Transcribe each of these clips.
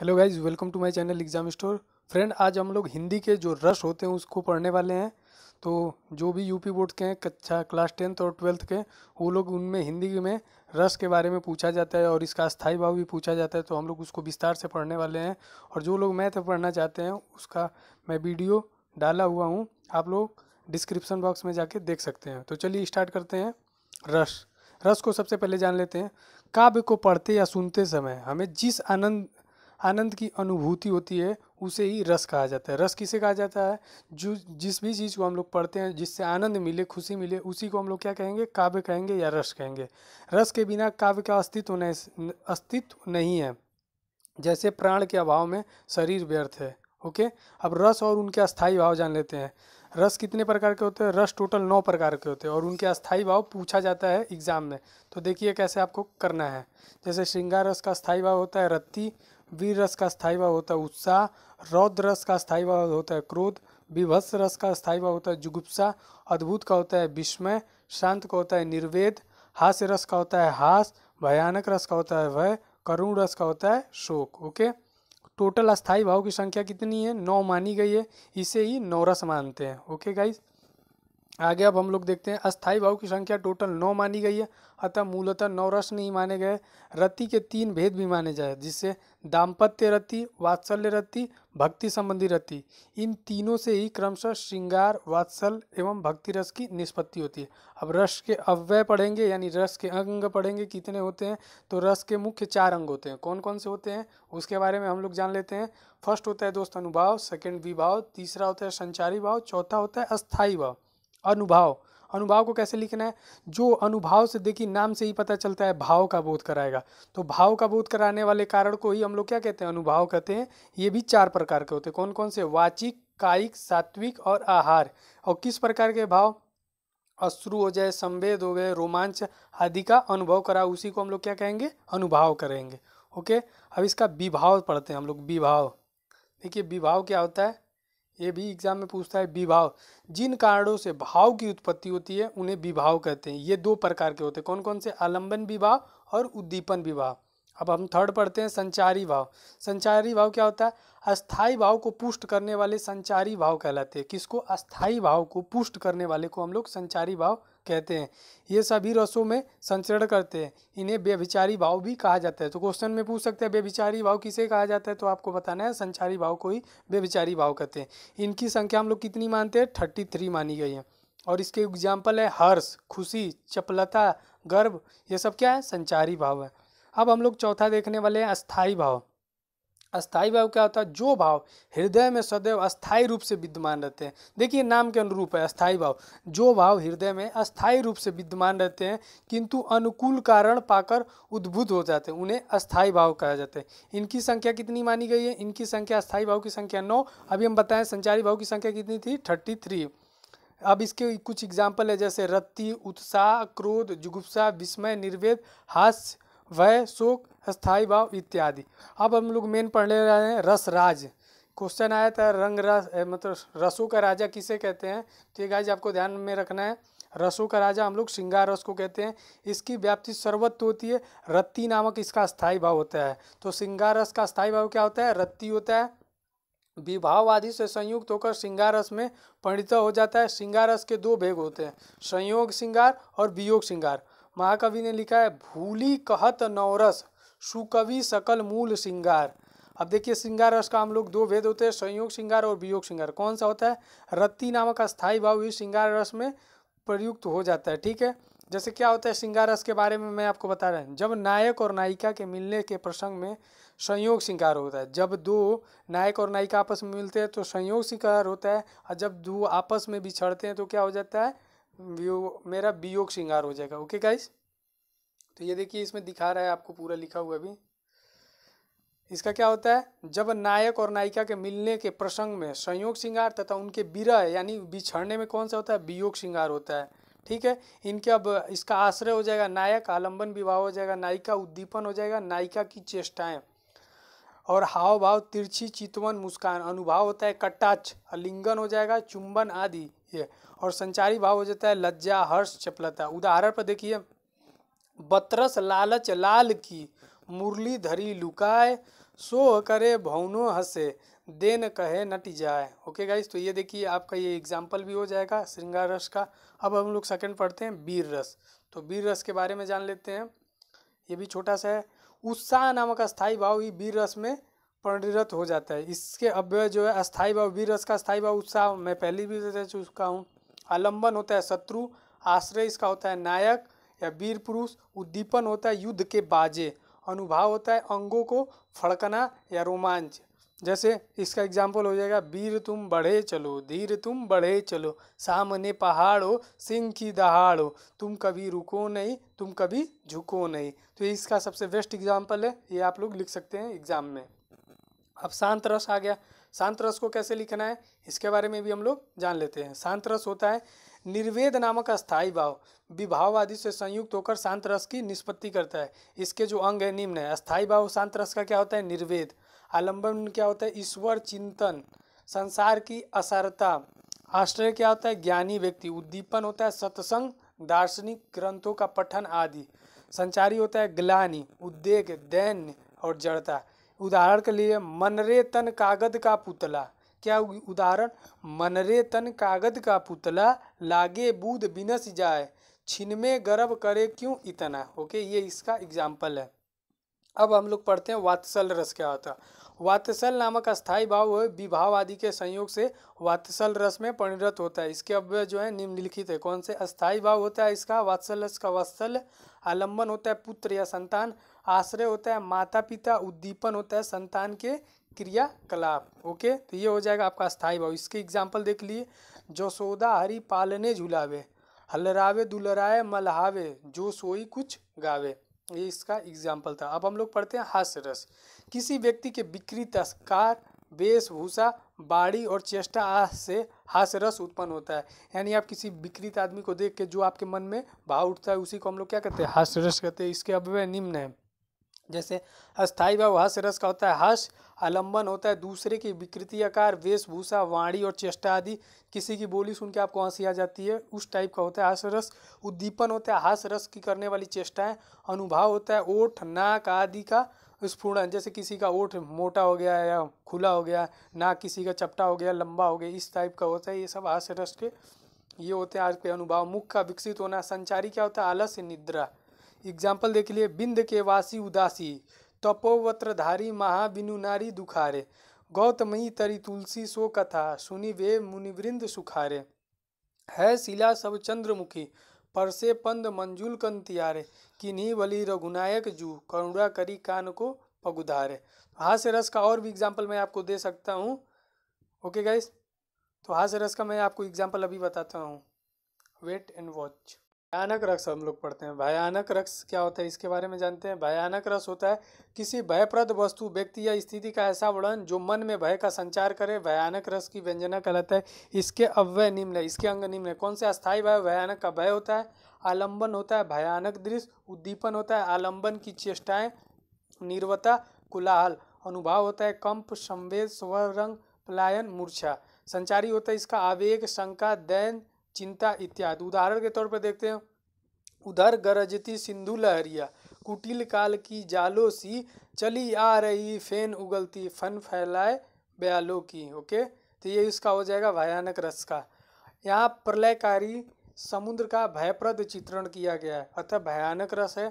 hello guys welcome to my channel exam store friend आज हम लोग हिंदी के जो रश होते हैं उसको पढ़ने वाले हैं तो जो भी यूपी बोर्ड के हैं कक्षा क्लास टेंथ और ट्वेल्थ के वो लोग उनमें हिंदी में रस के बारे में पूछा जाता है और इसका स्थाई भाव भी पूछा जाता है तो हम लोग उसको विस्तार से पढ़ने वाले हैं और जो लोग मैथ पढ़ना चाहते हैं उसका मैं वीडियो डाला हुआ हूँ आप लोग डिस्क्रिप्सन बॉक्स में जाके देख सकते हैं तो चलिए स्टार्ट करते हैं रस रस को सबसे पहले जान लेते हैं काव्य को पढ़ते या सुनते समय हमें जिस आनंद आनंद की अनुभूति होती है उसे ही रस कहा जाता है रस किसे कहा जाता है जो जिस भी चीज़ को हम लोग पढ़ते हैं जिससे आनंद मिले खुशी मिले उसी को हम लोग क्या कहेंगे काव्य कहेंगे या रस कहेंगे रस के बिना काव्य का अस्तित्व नहीं अस्तित्व नहीं है जैसे प्राण के अभाव में शरीर व्यर्थ है ओके अब रस और उनके अस्थायी भाव जान लेते हैं रस कितने प्रकार के होते हैं रस टोटल नौ प्रकार के होते हैं और उनके अस्थायी भाव पूछा जाता है एग्जाम में तो देखिए कैसे आपको करना है जैसे श्रृंगार रस का स्थायी भाव होता है रत्ती वीर रस का स्थायी भाव होता है उत्साह रौद्र रस का स्थायी भाव होता है क्रोध विभत्स रस का स्थायी भाव होता है जुगुप्सा अद्भुत का होता है विस्मय शांत का होता है निर्वेद हास्य रस का होता है हास भयानक रस का होता है भय करुण रस का होता है शोक ओके टोटल अस्थायी भाव की संख्या कितनी है नौ मानी गई है इसे ही नौ रस मानते हैं ओके गाइज आगे अब हम लोग देखते हैं अस्थायी भाव की संख्या टोटल नौ मानी गई है अतः मूलतः नौ रस नहीं माने गए रति के तीन भेद भी माने जाए जिससे दाम्पत्य रति वात्सल्य रति भक्ति संबंधी रति इन तीनों से ही क्रमशः श्रृंगार वात्सल एवं भक्ति रस की निष्पत्ति होती है अब रस के अव्यय पढ़ेंगे यानी रस के अंग पढ़ेंगे कितने होते हैं तो रस के मुख्य चार अंग होते हैं कौन कौन से होते हैं उसके बारे में हम लोग जान लेते हैं फर्स्ट होता है दोस्त अनुभाव सेकेंड विभाव तीसरा होता है संचारी भाव चौथा होता है अस्थायी भाव अनुभाव अनुभाव को कैसे लिखना है जो अनुभाव से देखिए नाम से ही पता चलता है भाव का बोध कराएगा तो भाव का बोध कराने वाले कारण को ही हम लोग क्या कहते हैं अनुभाव कहते हैं ये भी चार प्रकार के होते हैं कौन कौन से वाचिक कायिक सात्विक और आहार और किस प्रकार के भाव अश्रु हो जाए संवेद हो गए रोमांच आदि का अनुभव करा उसी को हम लोग क्या कहेंगे अनुभाव करेंगे ओके अब इसका विभाव पढ़ते हैं हम लोग विभाव देखिए विभाव क्या होता है ये भी एग्जाम में पूछता है विभाव जिन कारणों से भाव की उत्पत्ति होती है उन्हें विभाव कहते हैं ये दो प्रकार के होते हैं कौन कौन से आलंबन विभाव और उद्दीपन विभाव अब हम थर्ड पढ़ते हैं संचारी भाव संचारी भाव क्या होता है अस्थाई भाव को पुष्ट करने वाले संचारी भाव कहलाते हैं किसको अस्थाई भाव को पुष्ट करने वाले को हम लोग संचारी भाव कहते हैं ये सभी रसों में संचरण करते हैं इन्हें व्यभिचारी भाव भी कहा जाता है तो क्वेश्चन में पूछ सकते हैं व्यभिचारी भाव किसे कहा जाता है तो आपको बताना है संचारी भाव को ही व्यभिचारी भाव कहते हैं इनकी संख्या हम लोग कितनी मानते हैं थर्टी थ्री मानी गई है और इसके एग्जाम्पल है हर्ष खुशी चपलता गर्व ये सब क्या है संचारी भाव है अब हम लोग चौथा देखने वाले हैं अस्थाई भाव अस्थाई भाव क्या होता है जो भाव हृदय में सदैव अस्थाई रूप से विद्यमान रहते हैं देखिए नाम के अनुरूप है अस्थाई भाव जो भाव हृदय में अस्थाई रूप से विद्यमान रहते हैं किंतु अनुकूल कारण पाकर उद्भुत हो जाते हैं उन्हें अस्थाई भाव कहा जाता है इनकी संख्या कितनी मानी गई है इनकी संख्या अस्थाई भाव की संख्या नौ अभी हम बताएं संचारी भाव की संख्या कितनी थी थर्टी थ्री अब इसके कुछ एग्जाम्पल है जैसे रत्ती उत्साह क्रोध जुगुप्सा विस्मय निर्वेद हास्य वह शोक स्थायी भाव इत्यादि अब हम लोग मेन पढ़ने रहे हैं रस राज क्वेश्चन आया था रंग रस मतलब रसों का राजा किसे कहते हैं तो ये गाइज आपको ध्यान में रखना है रसों का राजा हम लोग श्रृंगार रस को कहते हैं इसकी व्याप्ति सर्वत्र होती है रत्ती नामक इसका स्थायी भाव होता है तो श्रृंगार रस का स्थायी भाव क्या होता है रत्ती होता है विभाव आदि से संयुक्त होकर श्रृंगार रस में परिणित हो जाता है श्रृंगार रस के दो भेग होते हैं संयोग श्रृंगार और वियोग श्रृंगार महाकवि ने लिखा है भूली कहत नवरस सुकवि सकल मूल श्रृंगार अब देखिए श्रृंगार रस का हम लोग दो भेद होते हैं संयोग श्रृंगार और वियोग श्रृंगार कौन सा होता है रत्ती नामक स्थायी भाव भी श्रृंगार रस में प्रयुक्त हो जाता है ठीक है जैसे क्या होता है श्रृंगार रस के बारे में मैं आपको बता रहा हूँ जब नायक और नायिका के मिलने के प्रसंग में संयोग श्रृंगार होता है जब दो नायक और नायिका आपस में मिलते हैं तो संयोग श्रृंगार होता है और जब दो आपस में बिछड़ते हैं तो क्या हो जाता है व्यू मेरा वियोग श्रृंगार हो जाएगा ओके गाइस तो ये देखिए इसमें दिखा रहा है आपको पूरा लिखा हुआ भी इसका क्या होता है जब नायक और नायिका के मिलने के प्रसंग में संयोग श्रृंगार तथा उनके विरह यानी बिछड़ने में कौन सा होता है वियोग श्रृंगार होता है ठीक है इनके अब इसका आश्रय हो जाएगा नायक आलंबन विवाह हो जाएगा नायिका उद्दीपन हो जाएगा नायिका की चेष्टाएं और हाव भाव तिरछी चितवन मुस्कान अनुभाव होता है कटाच अलिंगन हो जाएगा चुंबन आदि ये और संचारी भाव हो जाता है लज्जा हर्ष चपलता उदाहरण पर देखिए बतरस लालच लाल की मुरली धरी लुकाए सोह करे भवनो हसे देन कहे नट जाए ओके गाइस तो ये देखिए आपका ये एग्जाम्पल भी हो जाएगा श्रृंगार रस का अब हम लोग सेकंड पढ़ते हैं बीर रस तो बीर रस के बारे में जान लेते हैं ये भी छोटा सा है उत्साह नामक अस्थाई भाव ही बीर रस में परिणत हो जाता है इसके अव्यय जो है अस्थाई भाव वीरस का स्थाई भाव उत्साह मैं पहली भी रह चुका हूँ आलंबन होता है शत्रु आश्रय इसका होता है नायक या वीर पुरुष उद्दीपन होता है युद्ध के बाजे अनुभाव होता है अंगों को फड़कना या रोमांच जैसे इसका एग्जाम्पल हो जाएगा वीर तुम बढ़े चलो धीर तुम बढ़े चलो सामने पहाड़ हो सिंह की दहाड़ हो तुम कभी रुको नहीं तुम कभी झुको नहीं तो इसका सबसे बेस्ट एग्जाम्पल है ये आप लोग लिख सकते हैं एग्जाम में अब शांत रस आ गया शांत रस को कैसे लिखना है इसके बारे में भी हम लोग जान लेते हैं शांत रस होता है निर्वेद नामक अस्थायी भाव विभाव आदि से संयुक्त होकर शांत रस की निष्पत्ति करता है इसके जो अंग है निम्न है अस्थायी भाव शांत रस का क्या होता है निर्वेद आलंबन क्या होता है ईश्वर चिंतन संसार की असारता आश्रय क्या होता है ज्ञानी व्यक्ति उद्दीपन होता है सत्संग दार्शनिक ग्रंथों का पठन आदि संचारी होता है ग्लानी उद्वेग दैन्य और जड़ता उदाहरण के लिए मनरे तन कागद का पुतला क्या उदाहरण मनरे तन कागद का पुतला लागे बूद बिनस जाए छिन में गर्व करे क्यों इतना ओके ये इसका एग्जाम्पल है अब हम लोग पढ़ते हैं वात्सल रस क्या होता वात्सल नामक अस्थाई भाव विभाव आदि के संयोग से वात्सल रस में परिणत होता है इसके अब जो है निम्नलिखित है कौन से अस्थाई भाव होता है इसका वात्सल रस का वात्सल आलम्बन होता है पुत्र या संतान आश्रय होता है माता पिता उद्दीपन होता है संतान के क्रियाकलाप ओके तो ये हो जाएगा आपका स्थायी भाव इसके एग्जाम्पल देख लिए जसोदा हरि पालने झुलावे हलरावे दुलराए मलहावे जो सोई कुछ गावे ये इसका एग्जाम्पल था अब हम लोग पढ़ते हैं हास्य रस किसी व्यक्ति के विकृत आकार वेशभूषा बाड़ी और चेष्टा से हास्य रस उत्पन्न होता है यानी आप किसी विकृत आदमी को देख के जो आपके मन में भाव उठता है उसी को हम लोग क्या कहते हैं हास्य रस कहते हैं इसके अब निम्न है जैसे अस्थाई भाव हस रस का होता है हर्ष आलंबन होता है दूसरे की विकृति आकार वेशभूषा वाणी और चेष्टा आदि किसी की बोली सुन के आपको हंसी आ जाती है उस टाइप का होता है हास्य रस उद्दीपन होता है हास्य रस की करने वाली चेष्टाएं अनुभाव होता है ओठ नाक आदि का स्फूर्ण जैसे किसी का ओठ मोटा हो गया या खुला हो गया नाक किसी का चपटा हो गया लंबा हो गया इस टाइप का होता है ये सब हास्य रस के ये होते हैं आज के अनुभव मुख का विकसित होना संचारी क्या होता है आलस्य निद्रा एग्जाम्पल देख लिए बिंद के वासी उदासी तपोवत्रधारी नारी दुखारे गौतमयी तरी तुलसी सो कथा सुनी वे मुनिवृंद सुखारे है शिला सब चंद्रमुखी परसे पंद मंजुल कंतियारे किन्हीं बली रघुनायक जू करुणा करी कान को पगुधारे हास्य रस का और भी एग्जाम्पल मैं आपको दे सकता हूँ ओके गाइस तो हास्य रस का मैं आपको एग्जाम्पल अभी बताता हूँ वेट एंड वॉच भयानक रक्स हम लोग पढ़ते हैं भयानक रक्स क्या होता है इसके बारे में जानते हैं भयानक रस होता है किसी भयप्रद वस्तु व्यक्ति या स्थिति का ऐसा वर्णन जो मन में भय का संचार करे भयानक रस की व्यंजना कहलाता है इसके अव्यय निम्न है इसके अंग निम्न है कौन से अस्थायी भय भयानक का भय होता है आलंबन होता है भयानक दृश्य उद्दीपन होता है आलंबन की चेष्टाएँ निर्वता कुलाहल अनुभाव होता है कंप संवेद स्वर रंग पलायन मूर्छा संचारी होता है इसका आवेग शंका दैन चिंता इत्यादि उदाहरण के तौर पर देखते हैं उधर गरजती सिंधु लहरिया कुटिल काल की जालों सी चली आ रही फेन उगलती फन फैलाए ब्यालों की ओके तो ये इसका हो जाएगा भयानक रस का यहाँ प्रलयकारी समुद्र का भयप्रद चित्रण किया गया है अतः भयानक रस है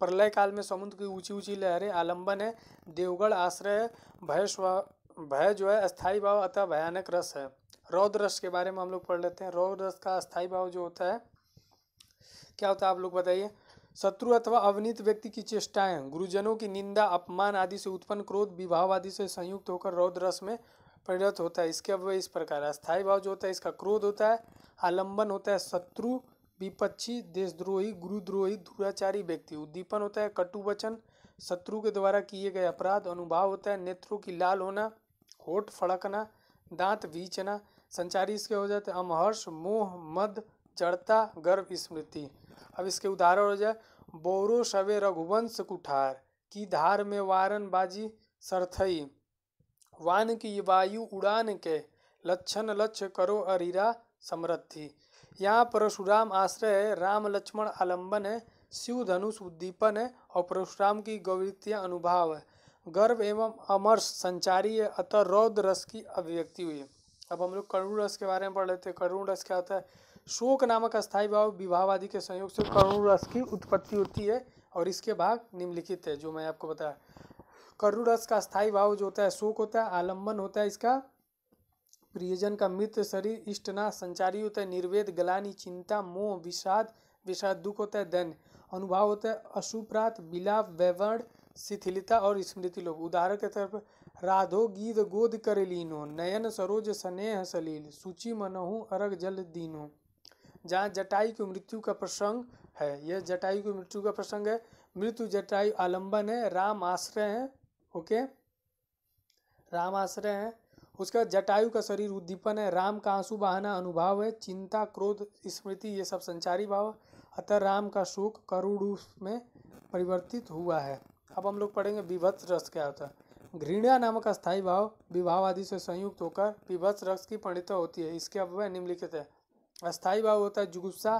प्रलय काल में समुद्र की ऊंची ऊंची लहरें आलंबन है देवगढ़ आश्रय भय भय जो है अस्थाई भाव अतः भयानक रस है रौद्र रस के बारे में हम लोग पढ़ लेते हैं रौद्र रस का अस्थाई भाव जो होता है क्या होता है आप लोग बताइए शत्रु अथवा अवनीत व्यक्ति की चेष्टाएं गुरुजनों की निंदा अपमान आदि से उत्पन्न क्रोध विभाव आदि से संयुक्त होकर रौद्र रस में परिणत होता है इसके अब इस प्रकार अस्थायी भाव जो होता है इसका क्रोध होता है आलंबन होता है शत्रु विपक्षी देशद्रोही गुरुद्रोही दुराचारी व्यक्ति उद्दीपन होता है कटु वचन शत्रु के द्वारा किए गए अपराध अनुभाव होता है नेत्रों की लाल होना होठ फड़कना दांत बीचना संचारी इसके हो जाते हैं अमहर्ष मोह मद जड़ता गर्व स्मृति अब इसके उदाहरण हो जाए बोरो सवे रघुवंश कुठार की धार में वारन बाजी सरथई वान की वायु उड़ान के लक्षण लक्ष्य करो अरीरा समृद्धि यहाँ परशुराम आश्रय है राम लक्ष्मण आलंबन है शिव धनुष उद्दीपन है और परशुराम की गौरतीय अनुभव है गर्व एवं अमर्ष संचारी है अतः रौद्र रस की अभिव्यक्ति हुई है अब हम लोग करुण रस के बारे में पढ़ लेते हैं करुण रस क्या होता है शोक नामक अस्थायी भाव विभाव आदि के संयोग से करुण रस की उत्पत्ति होती है और इसके भाग निम्नलिखित है जो मैं आपको बताया करुण रस का स्थायी भाव जो होता है शोक होता है आलम्बन होता है इसका प्रियजन का मृत शरीर इष्टना संचारी होता है निर्वेद गलानी चिंता मोह विषाद विषाद दुख होता है दन अनुभाव होता है अशुप्रात बिलाप वैवर्ण शिथिलता और स्मृति लोग उदाहरण के तौर पर राधो गीत गोद कर लीनो नयन सरोज स्नेह सलील सूची मनहु अर्घ जल दीनो जहाँ जटायु की मृत्यु का प्रसंग है यह जटायु की मृत्यु का प्रसंग है मृत्यु जटायु आलंबन है राम आश्रय है ओके राम आश्रय है उसका जटायु का शरीर उद्दीपन है राम का आंसू बहाना अनुभाव है चिंता क्रोध स्मृति ये सब संचारी भाव अतः राम का शोक करुण में परिवर्तित हुआ है अब हम लोग पढ़ेंगे विभत्स रस क्या होता है घृणा नामक स्थायी भाव विभाव आदि से संयुक्त होकर विभत्स रस की पंडित होती है इसके अब निम्नलिखित है अस्थायी भाव होता है जुगुप्सा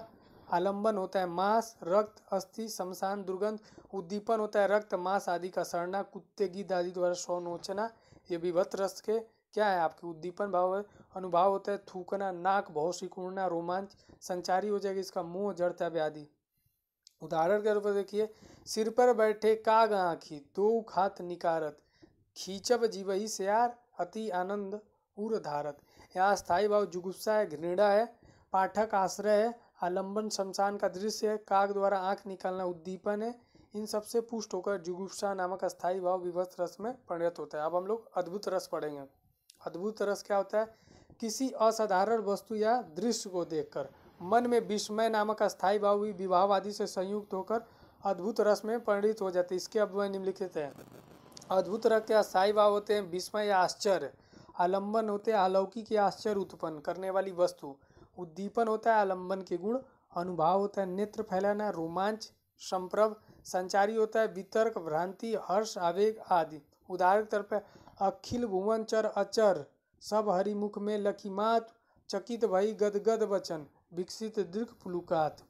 आलंबन होता है मांस रक्त अस्थि शमशान दुर्गंध उद्दीपन होता है रक्त मांस आदि का सड़ना कुत्ते गिद्ध आदि द्वारा सौ नोचना ये विभत्त रस के क्या है आपके उद्दीपन भाव है अनुभाव होता है थूकना नाक भाव सिकुड़ना रोमांच संचारी हो जाएगी इसका मुंह जड़ता व्याधि उदाहरण के रूप में देखिए सिर पर बैठे काग आँखी दो खात निकारत खींचब जीव ही से यार अति आनंद उर धारत यहाँ स्थायी भाव जुगुप्सा है घृणा है पाठक आश्रय है आलंबन शमशान का दृश्य है काग द्वारा आंख निकालना उद्दीपन है इन सबसे पुष्ट होकर जुगुप्सा नामक स्थायी भाव विभत रस में परिणत होता है अब हम लोग अद्भुत रस पढ़ेंगे अद्भुत रस क्या होता है किसी असाधारण वस्तु या दृश्य को देखकर मन में विस्मय नामक अस्थायी भाव विभाव आदि से संयुक्त होकर अद्भुत रस में परिणित हो जाते हैं इसके अब निम्नलिखित हैं अद्भुत रस के अस्थायी भाव होते हैं विस्मय या आश्चर्य आलंबन होते हैं अलौकिक या आश्चर्य उत्पन्न करने वाली वस्तु उद्दीपन होता है आलंबन के गुण अनुभाव होता है नेत्र फैलाना रोमांच संप्रभ संचारी होता है वितर्क भ्रांति हर्ष आवेग आदि उदाहरण तौर पर अखिल भुवन चर अचर सब हरिमुख में लखीमात चकित भई गदगद वचन विकसित दीर्घ पुलुकात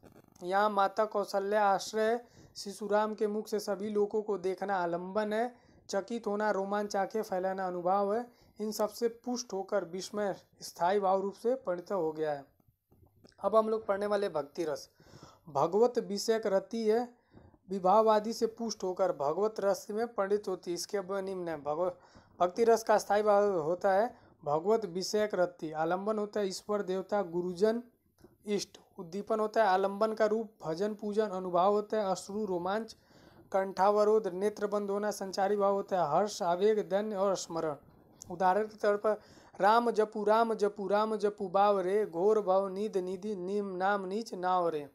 यहाँ माता कौशल्या आश्रय शिशुराम के मुख से सभी लोगों को देखना आलंबन है चकित होना रोमांच आँखें फैलाना अनुभव है इन सबसे पुष्ट होकर विस्मय स्थायी भाव रूप से परिणत हो गया है अब हम लोग पढ़ने वाले भक्ति रस भगवत विषयक रति है विभावादि से पुष्ट होकर भगवत रस में पंडित होती है इसके निम्न है भगव भक्ति रस का स्थायी भाव होता है भगवत विषयक रत्ति आलंबन होता है ईश्वर देवता गुरुजन इष्ट उद्दीपन होता है आलंबन का रूप भजन पूजन अनुभाव होता है अश्रु रोमांच कंठावरोध नेत्रबंद होना संचारी भाव होता है हर्ष आवेग धन्य और स्मरण उदाहरण के तौर पर राम जपू राम जपू राम जपू बाव रे घोर भव निध निधि नीम नाम नीच नाव रे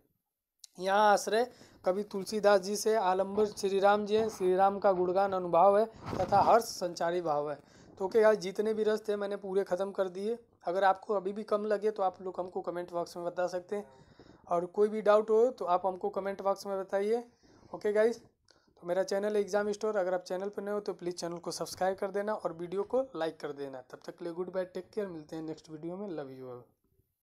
यहाँ आश्रय कवि तुलसीदास जी से आलम्बर श्री राम जी हैं श्री राम का गुणगान अनुभाव है तथा हर्ष संचारी भाव है तो क्या यार जितने भी रस थे मैंने पूरे ख़त्म कर दिए अगर आपको अभी भी कम लगे तो आप लोग हमको कमेंट बॉक्स में बता सकते हैं और कोई भी डाउट हो तो आप हमको कमेंट बॉक्स में बताइए ओके गाइज़ तो मेरा चैनल है एग्जाम स्टोर अगर आप चैनल पर नए हो तो प्लीज़ चैनल को सब्सक्राइब कर देना और वीडियो को लाइक कर देना तब तक के लिए गुड बाय टेक केयर मिलते हैं नेक्स्ट वीडियो में लव यू ऑल